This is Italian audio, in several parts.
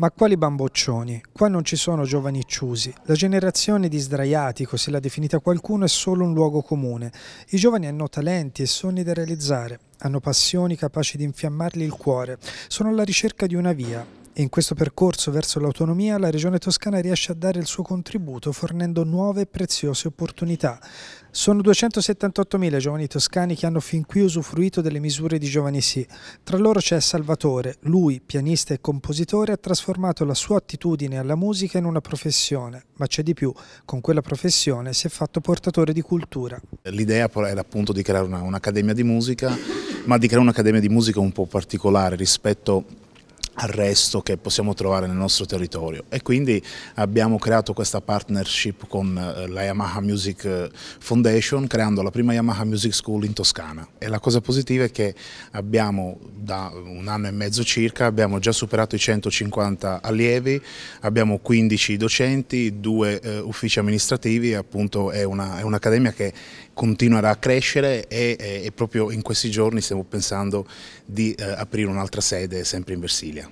Ma quali bamboccioni? Qua non ci sono giovani giovanicciusi. La generazione di sdraiati, così l'ha definita qualcuno, è solo un luogo comune. I giovani hanno talenti e sogni da realizzare, hanno passioni capaci di infiammarli il cuore, sono alla ricerca di una via, in questo percorso verso l'autonomia la Regione Toscana riesce a dare il suo contributo fornendo nuove e preziose opportunità. Sono 278.000 giovani toscani che hanno fin qui usufruito delle misure di Giovani Sì. Tra loro c'è Salvatore. Lui, pianista e compositore, ha trasformato la sua attitudine alla musica in una professione. Ma c'è di più, con quella professione si è fatto portatore di cultura. L'idea era appunto di creare un'accademia di musica, ma di creare un'accademia di musica un po' particolare rispetto arresto che possiamo trovare nel nostro territorio e quindi abbiamo creato questa partnership con eh, la Yamaha Music eh, Foundation creando la prima Yamaha Music School in Toscana e la cosa positiva è che abbiamo da un anno e mezzo circa abbiamo già superato i 150 allievi, abbiamo 15 docenti, due eh, uffici amministrativi appunto è un'accademia un che continuerà a crescere e, e, e, proprio in questi giorni stiamo pensando di eh, aprire un'altra sede sempre in Versilia.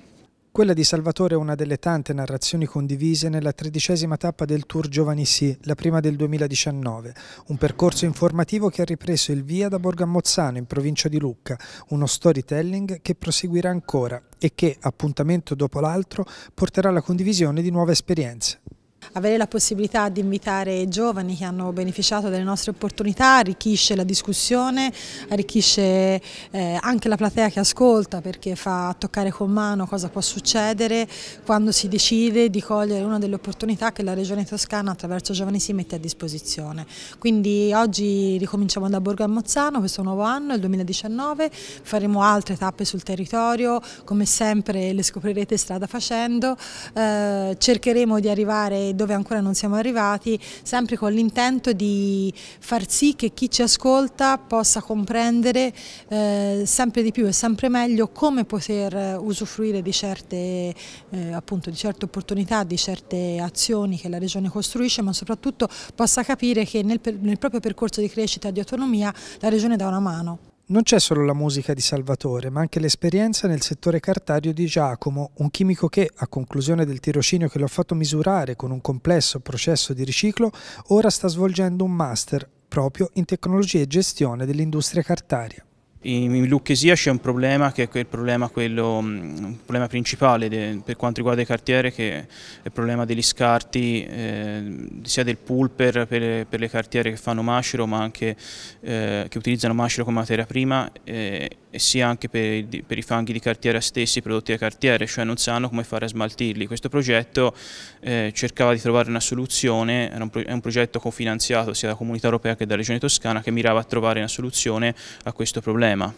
Quella di Salvatore è una delle tante narrazioni condivise nella tredicesima tappa del Tour Giovani Sì, la prima del 2019, un percorso informativo che ha ripreso il via da Borgamozzano, in provincia di Lucca, uno storytelling che proseguirà ancora e che, appuntamento dopo l'altro, porterà alla condivisione di nuove esperienze avere la possibilità di invitare giovani che hanno beneficiato delle nostre opportunità arricchisce la discussione, arricchisce eh, anche la platea che ascolta perché fa toccare con mano cosa può succedere quando si decide di cogliere una delle opportunità che la Regione Toscana attraverso Giovani si mette a disposizione. Quindi oggi ricominciamo da Borgo a Mozzano, questo nuovo anno, il 2019, faremo altre tappe sul territorio, come sempre le scoprirete strada facendo, eh, cercheremo di arrivare dove ancora non siamo arrivati, sempre con l'intento di far sì che chi ci ascolta possa comprendere eh, sempre di più e sempre meglio come poter eh, usufruire di certe, eh, appunto, di certe opportunità, di certe azioni che la Regione costruisce, ma soprattutto possa capire che nel, nel proprio percorso di crescita e di autonomia la Regione dà una mano. Non c'è solo la musica di Salvatore, ma anche l'esperienza nel settore cartario di Giacomo, un chimico che, a conclusione del tirocinio che lo ha fatto misurare con un complesso processo di riciclo, ora sta svolgendo un master proprio in tecnologie e gestione dell'industria cartaria. In Lucchesia c'è un problema che è il problema, quello, il mm, problema principale de, per quanto riguarda i cartiere che è il problema degli scarti eh, sia del pulper per, per, le cartiere che fanno macero ma anche eh, che utilizzano macero come materia prima eh, e sia anche per, per, i fanghi di cartiera stessi prodotti da cartiere, cioè non sanno come fare a smaltirli. Questo progetto eh, cercava di trovare una soluzione, un è un progetto cofinanziato sia dalla Comunità Europea che dalla Regione Toscana che mirava a trovare una soluzione a questo problema problema.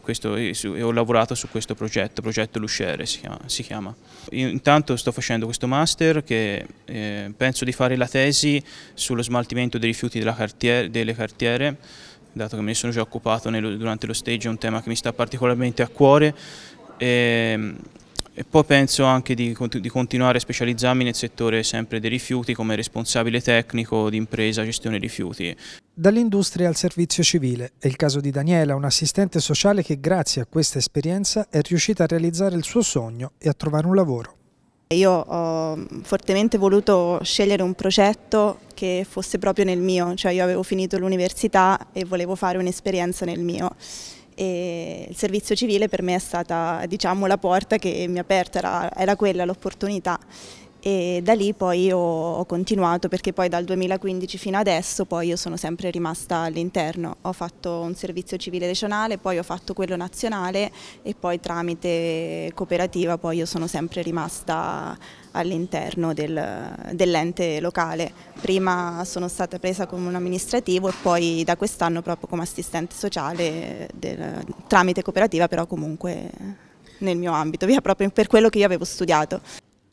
Questo, ho lavorato su questo progetto, progetto Lusciere si chiama, si chiama. Intanto sto facendo questo master che eh, penso di fare la tesi sullo smaltimento dei rifiuti cartiere, delle cartiere, dato che me ne sono già occupato nello, durante lo stage, è un tema che mi sta particolarmente a cuore. E, ehm, e poi penso anche di, di, continuare a specializzarmi nel settore sempre dei rifiuti come responsabile tecnico di impresa gestione rifiuti. Dall'industria al servizio civile. È il caso di Daniela, un assistente sociale che grazie a questa esperienza è riuscita a realizzare il suo sogno e a trovare un lavoro. Io ho fortemente voluto scegliere un progetto che fosse proprio nel mio, cioè io avevo finito l'università e volevo fare un'esperienza nel mio e il servizio civile per me è stata diciamo, la porta che mi ha aperto, era, era quella l'opportunità e da lì poi ho, continuato perché poi dal 2015 fino adesso poi io sono sempre rimasta all'interno, ho fatto un servizio civile regionale, poi ho fatto quello nazionale e poi tramite cooperativa poi io sono sempre rimasta all'interno dell'ente locale. Prima sono stata presa come un amministrativo e poi da quest'anno proprio come assistente sociale del, tramite cooperativa però comunque nel mio ambito, via proprio per quello che io avevo studiato.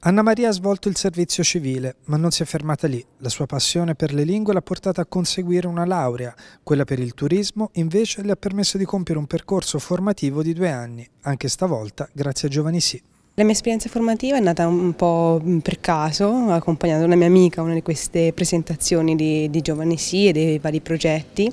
Anna Maria ha svolto il servizio civile, ma non si è fermata lì. La sua passione per le lingue l'ha portata a conseguire una laurea, quella per il turismo invece le ha permesso di compiere un percorso formativo di due anni, anche stavolta grazie a Giovani Sì. La mia esperienza formativa è nata un po' per caso, accompagnando una mia amica a una di queste presentazioni di, di Giovani Sì e dei vari progetti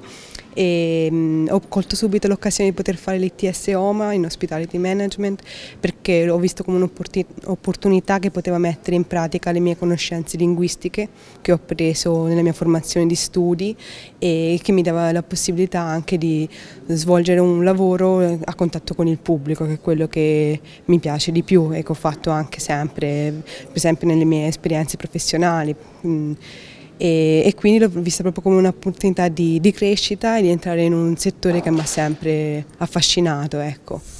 e mh, mm, ho colto subito l'occasione di poter fare l'ITS OMA in Hospitality Management perché ho visto come un'opportunità che poteva mettere in pratica le mie conoscenze linguistiche che ho preso nella mia formazione di studi e che mi dava la possibilità anche di svolgere un lavoro a contatto con il pubblico che è quello che mi piace di più e che ho fatto anche sempre, per esempio nelle mie esperienze professionali. Mh, mm e, e quindi l'ho vista proprio come un'opportunità di, di, crescita e di entrare in un settore che mi ha sempre affascinato. Ecco.